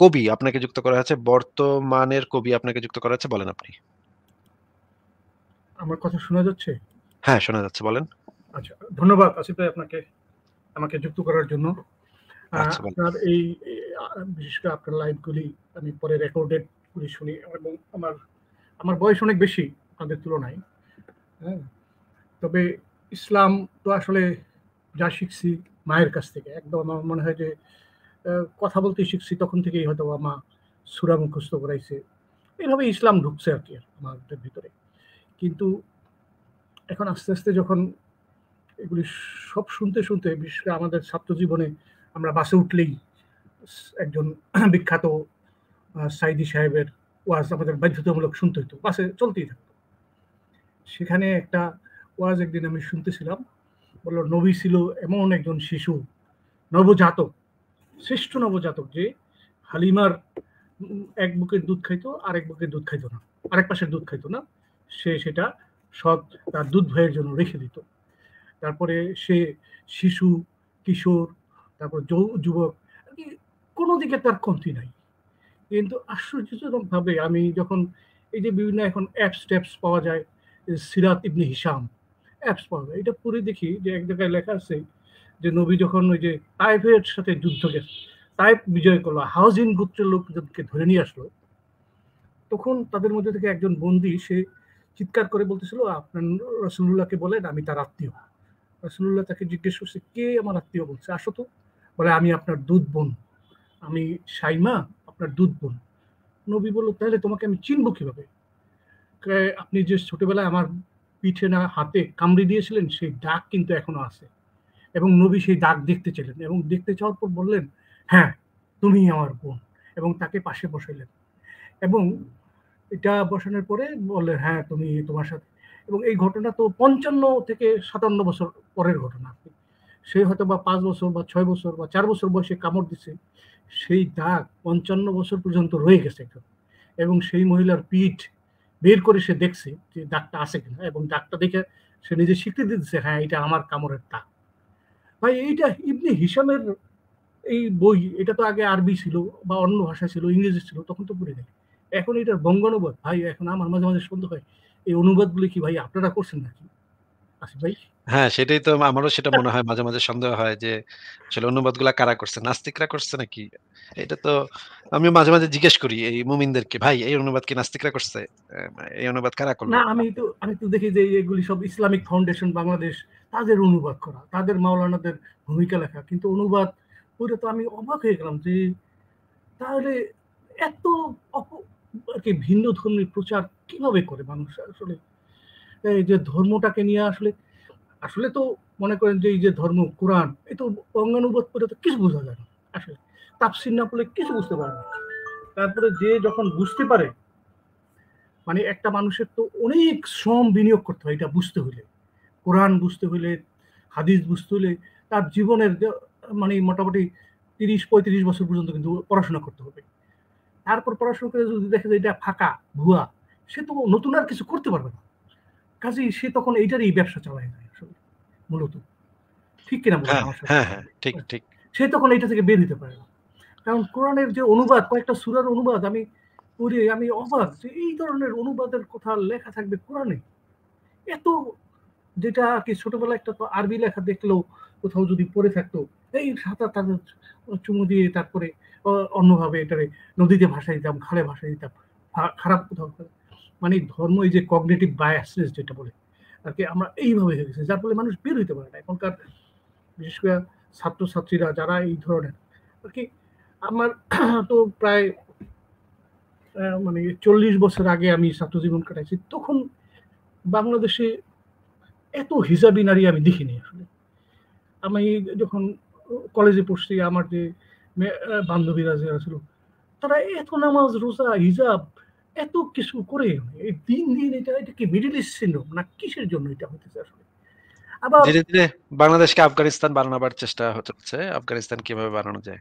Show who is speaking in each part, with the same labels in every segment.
Speaker 1: কবি আপনাকে যুক্ত করা আছে বর্তমানের কবি আপনাকে যুক্ত করা আছে বলেন আপনি
Speaker 2: আমার কথা শোনা যাচ্ছে
Speaker 1: হ্যাঁ শোনা যাচ্ছে বলেন
Speaker 2: আচ্ছা ধন্যবাদ আসিফ ভাই আপনাকে আমাকে যুক্ত করার জন্য আচ্ছা, আপনার এই বিশেষ করে আপনার লাইভগুলি আমি পরে রেকর্ডেড গুলি শুনি এবং আমার আমার বয়স অনেক বেশি আপনাদের তুলনায় হ্যাঁ তবে ইসলাম তো আসলে যা শিখছি মায়ের কাছ থেকে একদম আমার মনে হয় যে কথা বলতে শিখছি তখন থেকেই হয়তো মা সুরা মুখস্থ করাইছে এইভাবে ইসলাম ঢুকছে আর কি আমাদের ভিতরে কিন্তু এখন আস্তে আস্তে যখন এগুলি সব শুনতে শুনতে বিশেষ আমাদের ছাত্র জীবনে আমরা বাসে উঠলেই একজন বিখ্যাত সাইদি সাহেবের ওয়াজ আমাদের বাধ্যতামূলক শুনতে হতো বাসে চলতেই থাকতো সেখানে একটা ওয়াজ একদিন আমি শুনতেছিলাম বলল নবী ছিল এমন একজন শিশু নবজাতক শ্রেষ্ঠ নবজাতক যে হালিমার এক বুকের দুধ খাইতো আর এক বুকের দুধ খাইতো না আরেক পাশের দুধ খাইতো না সে সেটা সৎ তার দুধ ভাইয়ের জন্য রেখে দিত তারপরে সে শিশু কিশোর তারপর যুবক কোনো দিকে তার কমতি নাই কিন্তু আশ্চর্যজনকভাবে আমি যখন এই যে বিভিন্ন এখন অ্যাপস ট্যাপস পাওয়া যায় সিরাত ইবনি হিসাম অ্যাপস পাওয়া যায় এটা পড়ে দেখি যে এক জায়গায় লেখা আছে যে নবী যখন ওই যে টাইফের সাথে যুদ্ধ গেছে টাইফ বিজয় করলো হাউজিন গোত্রের লোকজনকে ধরে নিয়ে আসলো তখন তাদের মধ্যে থেকে একজন বন্দি সে চিৎকার করে বলতেছিল আপনার রসুল্লাহকে বলেন আমি তার আত্মীয় রসুল্লাহ তাকে জিজ্ঞেস করছে কে আমার আত্মীয় বলছে আসো তো বলে আমি আপনার দুধ বোন আমি সাইমা আপনার দুধ বোন নবী বলল তাহলে তোমাকে আমি চিনব কীভাবে আপনি যে ছোটোবেলায় আমার পিঠে না হাতে কামড়ে দিয়েছিলেন সেই দাগ কিন্তু এখনো আছে এবং নবী সেই দাগ দেখতে চেলেন এবং দেখতে চাওয়ার পর বললেন হ্যাঁ তুমি আমার বোন এবং তাকে পাশে বসাইলেন এবং এটা বসানোর পরে বললেন হ্যাঁ তুমি তোমার সাথে এবং এই ঘটনা তো পঞ্চান্ন থেকে সাতান্ন বছর পরের ঘটনা সে হয়তো বা পাঁচ বছর বা ছয় বছর বা চার বছর বয়সে কামড় দিছে সেই দাগ পঞ্চান্ন বছর পর্যন্ত রয়ে গেছে এবং সেই মহিলার পিঠ বের করে সে দেখছে যে দাগটা আছে কিনা এবং দাগটা দেখে সে নিজে স্বীকৃতি দিচ্ছে হ্যাঁ এটা আমার কামড়ের দাগ ভাই এইটা ইবনে হিসামের এই বই এটা তো আগে আরবি ছিল বা অন্য ভাষা ছিল ইংরেজি ছিল তখন তো পড়ে নেই এখন এটার বঙ্গানুবাদ ভাই এখন আমার মাঝে মাঝে সন্দেহ হয় এই অনুবাদগুলি কি ভাই আপনারা করছেন নাকি ভাই
Speaker 1: হ্যাঁ সেটাই তো আমারও সেটা মনে হয় মাঝে মাঝে সন্দেহ হয় যে আসলে অনুবাদ গুলা কারা করছে নাস্তিকরা করছে নাকি এটা তো আমি মাঝে মাঝে জিজ্ঞেস করি এই মুমিনদেরকে ভাই এই অনুবাদ কি নাস্তিকরা করছে এই অনুবাদ কারা করলো না
Speaker 2: আমি তো আমি তো দেখি যে এগুলি সব ইসলামিক ফাউন্ডেশন বাংলাদেশ তাদের অনুবাদ করা তাদের মাওলানাদের ভূমিকা লেখা কিন্তু অনুবাদ পড়ে তো আমি অবাক হয়ে গেলাম যে তাহলে এত আর কি ভিন্ন ধর্মের প্রচার কিভাবে করে মানুষ আসলে এই যে ধর্মটাকে নিয়ে আসলে আসলে তো মনে করেন যে এই যে ধর্ম কোরআন এ তো অঙ্গানুবোধ করে তো কিছু বোঝা যায় না আসলে তাপসির না পড়লে কিছু বুঝতে পারে না তারপরে যে যখন বুঝতে পারে মানে একটা মানুষের তো অনেক শ্রম বিনিয়োগ করতে হয় এটা বুঝতে হলে কোরআন বুঝতে হলে হাদিস বুঝতে হলে তার জীবনের মানে মোটামুটি তিরিশ পঁয়ত্রিশ বছর পর্যন্ত কিন্তু পড়াশোনা করতে হবে তারপর পড়াশোনা করে যদি দেখে যে এটা ফাঁকা ভুয়া সে তো নতুন আর কিছু করতে পারবে না কাজেই সে তখন এইটারই ব্যবসা চালায় না আসলে মূলত ঠিক কিনা হ্যাঁ,
Speaker 1: হ্যাঁ, হ্যাঁ, ঠিক ঠিক
Speaker 2: সে তখন এইটা থেকে বের হতে পারে না কারণ কোরআনের যে অনুবাদ কয়েকটা সুরার অনুবাদ আমি পড়ে আমি অবাক যে এই ধরনের অনুবাদের কথা লেখা থাকবে কোরআনে এত যেটা আর কি ছোটবেলায় একটা তো আরবি লেখা দেখলেও কোথাও যদি পড়ে থাকতো এই সাঁতার তাদের চুমু দিয়ে তারপরে অন্যভাবে এটারে নদীতে ভাসাই দিতাম খালে ভাসাই দিতাম খারাপ কোথাও মানে ধর্ম এই যে কগনেটিভ বায়াসেস যেটা বলে আর কি আমরা এইভাবে হয়ে গেছি যার ফলে মানুষ বের হইতে পারে না এখনকার বিশেষ করে ছাত্রছাত্রীরা যারা এই ধরনের আর কি আমার তো প্রায় মানে চল্লিশ বছর আগে আমি ছাত্র জীবন কাটাইছি তখন বাংলাদেশে এত হিজাবি নারী আমি দেখিনি আসলে আমি যখন কলেজে পড়ছি আমার যে বান্ধবীরা যে ছিল তারা এত নামাজ রোজা হিজাব এত কিছু করে দিন মানে দিন এটা এটা কি মিডিল ইস্ট ছিল না কিসের জন্য এটা হইতেছে আসলে আবার ধীরে ধীরে
Speaker 1: বাংলাদেশকে আফগানিস্তান বানানোর চেষ্টা হচ্ছে আফগানিস্তান কিভাবে বানানো যায়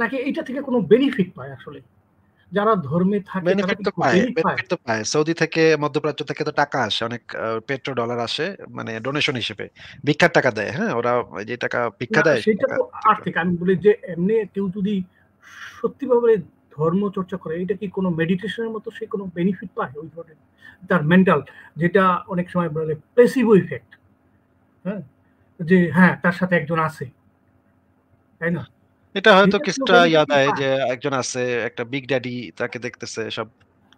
Speaker 2: নাকি এটা থেকে কোনো বেনিফিট পায় আসলে যারা ধর্মে থাকে বেনিফিট তো পায় বেনিফিট
Speaker 1: তো পায় সৌদি থেকে মধ্যপ্রাচ্য থেকে তো টাকা আসে অনেক পেট্রো ডলার আসে মানে ডোনেশন হিসেবে ভিক্ষার টাকা দেয় হ্যাঁ ওরা যে টাকা ভিক্ষা দেয় সেটা তো
Speaker 2: আর্থিক আমি বলি যে এমনি কেউ যদি সত্যি ভাবে ধর্ম চর্চা করে এটা কি কোনো মেডিটেশনের মতো সে কোনো বেনিফিট পায় ওই ধরনের তার মেন্টাল যেটা অনেক সময় বলে প্লেসিভ ইফেক্ট হ্যাঁ যে হ্যাঁ তার সাথে একজন আছে তাই না এটা হয়তো কিছুটা যে
Speaker 1: একজন আছে একটা বিগ ড্যাডি তাকে দেখতেছে সব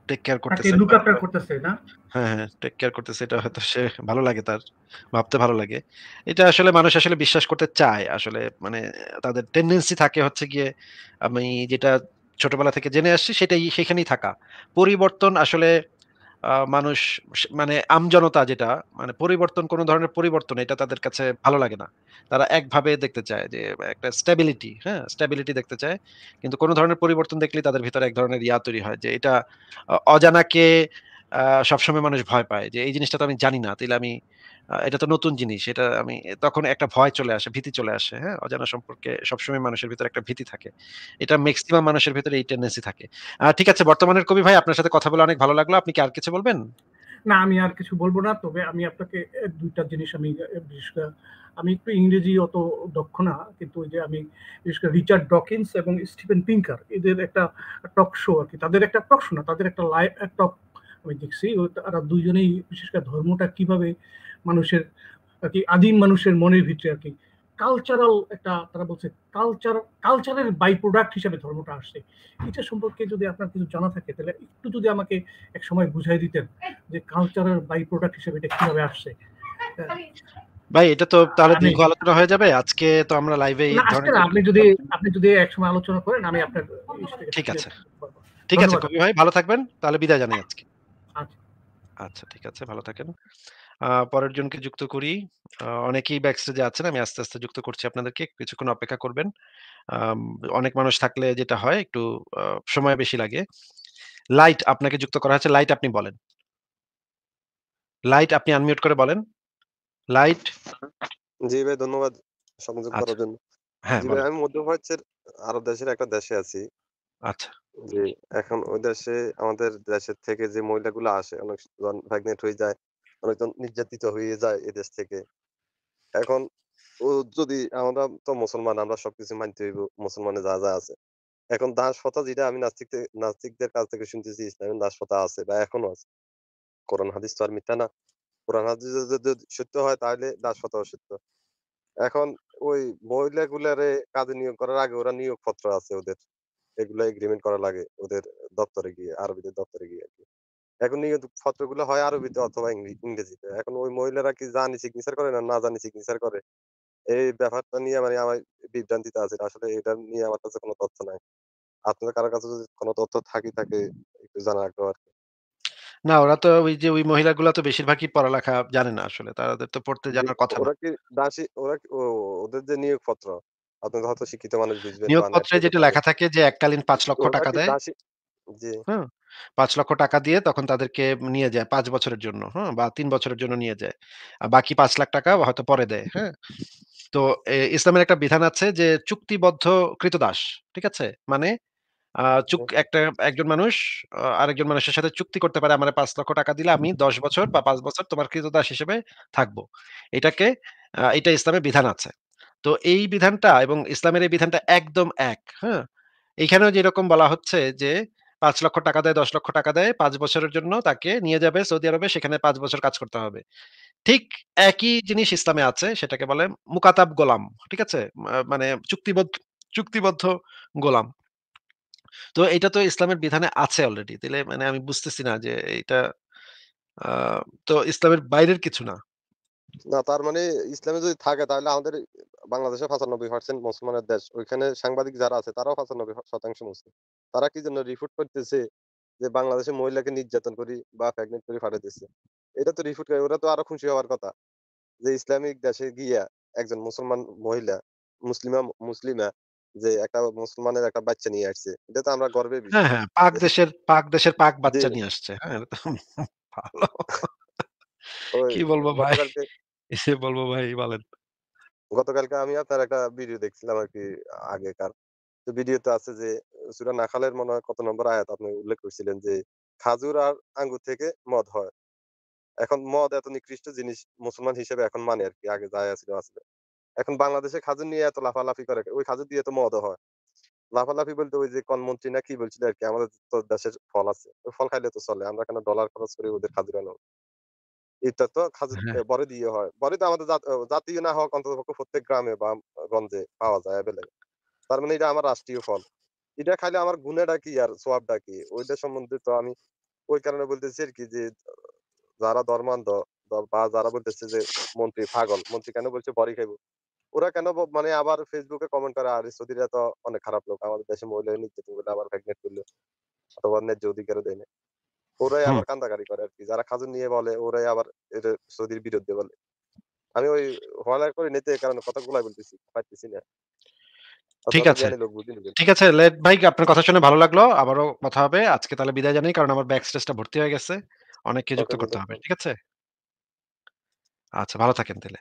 Speaker 1: টেক কেয়ার করতেছে লুক আফটার করতেছে না হ্যাঁ হ্যাঁ টেক কেয়ার করতেছে এটা হয়তো সে ভালো লাগে তার ভাবতে ভালো লাগে এটা আসলে মানুষ আসলে বিশ্বাস করতে চায় আসলে মানে তাদের টেন্ডেন্সি থাকে হচ্ছে গিয়ে আমি যেটা ছোটবেলা থেকে জেনে আসছি সেটাই সেখানেই থাকা পরিবর্তন আসলে মানুষ মানে আমজনতা যেটা মানে পরিবর্তন কোনো ধরনের পরিবর্তন এটা তাদের কাছে ভালো লাগে না তারা একভাবে দেখতে চায় যে একটা স্টেবিলিটি হ্যাঁ স্টেবিলিটি দেখতে চায় কিন্তু কোনো ধরনের পরিবর্তন দেখলে তাদের ভিতরে এক ধরনের ইয়া তৈরি হয় যে এটা অজানাকে সবসময় মানুষ ভয় পায় যে এই জিনিসটা তো আমি জানি না তাহলে আমি এটা তো নতুন জিনিস এটা আমি তখন একটা ভয় চলে আসে ভীতি চলে আসে হ্যাঁ অজানা সম্পর্কে সবসময় মানুষের ভিতরে একটা ভীতি থাকে এটা ম্যাক্সিমাম মানুষের ভিতরে এই টেন্ডেন্সি থাকে আর ঠিক আছে বর্তমানের কবি ভাই আপনার সাথে কথা বলে অনেক ভালো লাগলো আপনি কি আর কিছু বলবেন
Speaker 2: না আমি আর কিছু বলবো না তবে আমি আপনাকে দুইটা জিনিস আমি বিশেষ করে আমি একটু ইংরেজি অত দক্ষ না কিন্তু ওই যে আমি বিশেষ করে রিচার্ড ডকিন্স এবং স্টিফেন পিঙ্কার এদের একটা টক শো আর কি তাদের একটা টক শো না তাদের একটা লাইভ টক আমি দেখছি তারা দুজনেই বিশেষ করে ধর্মটা কিভাবে মানুষের আর কি আদিম মানুষের মনের ভিতরে আর কি কালচারাল একটা তারা বলছে কালচার কালচারের বাই প্রোডাক্ট হিসাবে ধর্মটা আসছে এটা সম্পর্কে যদি আপনার কিছু জানা থাকে তাহলে একটু যদি আমাকে এক সময় বুঝাই দিতেন যে কালচারের বাই প্রোডাক্ট হিসাবে এটা কিভাবে আসছে
Speaker 1: ভাই এটা তো তাহলে দীর্ঘ আলোচনা হয়ে যাবে আজকে তো আমরা লাইভে এই ধরনের আপনি যদি
Speaker 2: আপনি যদি এক সময় আলোচনা করেন আমি আপনার ঠিক আছে
Speaker 1: ঠিক আছে কবি ভাই ভালো থাকবেন তাহলে বিদায় জানাই আজকে আচ্ছা, আচ্ছা ঠিক আছে ভালো থাকেন পরের জনকে যুক্ত করি অনেকেই ব্যাকস্টেজে আছেন আমি আস্তে আস্তে যুক্ত করছি আপনাদেরকে কিছুক্ষণ অপেক্ষা করবেন অনেক মানুষ থাকলে যেটা হয় একটু সময় বেশি লাগে লাইট আপনাকে যুক্ত করা হচ্ছে লাইট আপনি বলেন লাইট আপনি আনমিউট করে বলেন লাইট
Speaker 3: জি ভাই ধন্যবাদ সংযোগ করার আচ্ছা। জন্য হ্যাঁ আমি মধ্যপ্রাচ্যের আরব দেশের একটা দেশে আছি আচ্ছা যে এখন ওই দেশে আমাদের দেশের থেকে যে মহিলাগুলো আসে অনেক প্রেগনেন্ট হয়ে যায় অনেকজন নির্যাতিত হয়ে যায় এদেশ থেকে এখন ও যদি আমরা তো মুসলমান আমরা সবকিছু মানতে হইব মুসলমানের যা যা আছে এখন দাস প্রথা যেটা আমি নাস্তিক নাস্তিকদের কাছ থেকে শুনতেছি ইসলামের দাস প্রথা আছে বা এখনো আছে কোরআন হাদিস তো আর মিথ্যা না কোরআন হাদিস যদি সত্য হয় তাহলে দাস প্রথাও সত্য এখন ওই মহিলা মহিলাগুলারে কাজে নিয়োগ করার আগে ওরা নিয়োগ পত্র আছে ওদের এগুলো এগ্রিমেন্ট করা লাগে ওদের দপ্তরে গিয়ে আরবিদের দপ্তরে গিয়ে আর কি এখন কিন্তু গুলো হয় আরবিতে অথবা ইংরেজিতে এখন ওই মহিলারা কি জানি সিগনেচার করে না না জানি সিগনেচার করে এই ব্যাপারটা নিয়ে মানে আমার বিভ্রান্তিতে আছে আসলে এটা নিয়ে আমার কাছে কোনো তথ্য নাই আপনার কারো কাছে যদি কোনো তথ্য থাকি থাকে একটু জানার আগ্রহ আর কি
Speaker 1: না ওরা তো ওই যে ওই মহিলাগুলো তো বেশিরভাগই পড়ালেখা জানে না আসলে তাদের তো পড়তে জানার কথা ওরা
Speaker 3: কি দাসী ওরা ওদের যে নিয়োগ পত্র আপনি হয়তো শিক্ষিত মানুষ বুঝবেন নিয়োগ পত্রে
Speaker 1: যেটা লেখা থাকে যে এককালীন পাঁচ লক্ষ টাকা দেয় জি হ্যাঁ পাঁচ লক্ষ টাকা দিয়ে তখন তাদেরকে নিয়ে যায় পাঁচ বছরের জন্য হ্যাঁ বা তিন বছরের জন্য নিয়ে যায় আর বাকি পাঁচ লাখ টাকা হয়তো পরে দেয় হ্যাঁ তো ইসলামের একটা বিধান আছে যে চুক্তিবদ্ধ কৃতদাস ঠিক আছে মানে চুক একটা একজন মানুষ আরেকজন মানুষের সাথে চুক্তি করতে পারে আমার পাঁচ লক্ষ টাকা দিলে আমি দশ বছর বা পাঁচ বছর তোমার কৃতদাস হিসেবে থাকবো এটাকে এটা ইসলামের বিধান আছে তো এই বিধানটা এবং ইসলামের এই বিধানটা একদম এক হ্যাঁ এখানেও যেরকম বলা হচ্ছে যে পাঁচ লক্ষ টাকা দেয় দশ লক্ষ টাকা দেয় পাঁচ বছরের জন্য তাকে নিয়ে যাবে সৌদি আরবে সেখানে পাঁচ বছর কাজ করতে হবে ঠিক একই জিনিস ইসলামে আছে সেটাকে বলে মুকাতাব গোলাম ঠিক আছে মানে চুক্তিবদ্ধ চুক্তিবদ্ধ গোলাম তো এটা তো ইসলামের বিধানে আছে অলরেডি তাহলে মানে আমি বুঝতেছি না যে এটা তো ইসলামের বাইরের কিছু না
Speaker 3: না তার মানে ইসলামে যদি থাকে তাহলে আমাদের বাংলাদেশে পঁচানব্বই পার্সেন্ট মুসলমানের দেশ ওইখানে সাংবাদিক যারা আছে তারাও পঁচানব্বই শতাংশ মুসলিম তারা কি জন্য রিপোর্ট করতেছে যে বাংলাদেশে মহিলাকে নির্যাতন করি বা প্রেগনেন্ট করে ফাটে দিচ্ছে এটা তো রিপোর্ট করে ওরা তো আরো খুশি হওয়ার কথা যে ইসলামিক দেশে গিয়া একজন মুসলমান মহিলা মুসলিমা মুসলিমা যে একটা মুসলমানের একটা বাচ্চা নিয়ে আসছে এটা তো আমরা গর্বে হ্যাঁ হ্যাঁ
Speaker 1: পাক দেশের পাক দেশের পাক বাচ্চা নিয়ে আসছে হ্যাঁ ভালো
Speaker 3: কি বলবো ভাই এসে বলবো ভাই বলেন গতকালকে আমি আপনার একটা ভিডিও দেখছিলাম আর কি আগেকার তো ভিডিওতে আছে যে সুরা নাখালের মনে হয় কত নম্বর আয়াত আপনি উল্লেখ করেছিলেন যে খাজুর আর আঙ্গুর থেকে মদ হয় এখন মদ এত নিকৃষ্ট জিনিস মুসলমান হিসেবে এখন মানে আর কি আগে যায় ছিল আসলে এখন বাংলাদেশে খাজুর নিয়ে এত লাফালাফি করে ওই খাজুর দিয়ে তো মদ হয় লাফালাফি বলতে ওই যে কোন মন্ত্রী না কি বলছিল আর কি আমাদের তো দেশের ফল আছে ফল খাইলে তো চলে আমরা কেন ডলার খরচ করে ওদের খাজুর আনো এটা তো খাজুর হ্যাঁ। দিয়ে হয় বড়ি তো আমাদের জাতীয় না হোক অন্ততপক্ষে প্রত্যেক গ্রামে বা গঞ্জে পাওয়া যায় অ্যাভেলেবেল তার মানে এটা আমার রাষ্ট্রীয় ফল এটা খাইলে আমার গুণাটা কি আর সোয়াবটা কি ওইটা সম্বন্ধে তো আমি ওই কারণে বলতেছি আর কি যে যারা ধর্মান্ধ বা যারা বলতেছে যে মন্ত্রী ফাগল মন্ত্রী কেন বলছে বড়ি খাইব ওরা কেন মানে আবার ফেসবুকে কমেন্ট করে আর সৌদিরা তো অনেক খারাপ লোক আমাদের দেশে মহিলা নির্যাতন করলে আবার ভ্যাকনেট করলো অথবা ন্যায্য অধিকারও দেয় না ওরাই আবার কান্দাকারি করে আর কি যারা খাজুর নিয়ে বলে ওরাই আবার এটা সৌদির বিরুদ্ধে বলে আমি ওই হলার করে নিতে কারণ কথাগুলাই বলতেছি পাইতেছি না ঠিক আছে ঠিক
Speaker 1: আছে লেট ভাই আপনার কথা শুনে ভালো লাগলো আবারও কথা হবে আজকে তাহলে বিদায় জানাই কারণ আমার ব্যাক স্টেজটা ভর্তি হয়ে গেছে অনেককে যুক্ত করতে হবে ঠিক আছে আচ্ছা ভালো থাকেন তাহলে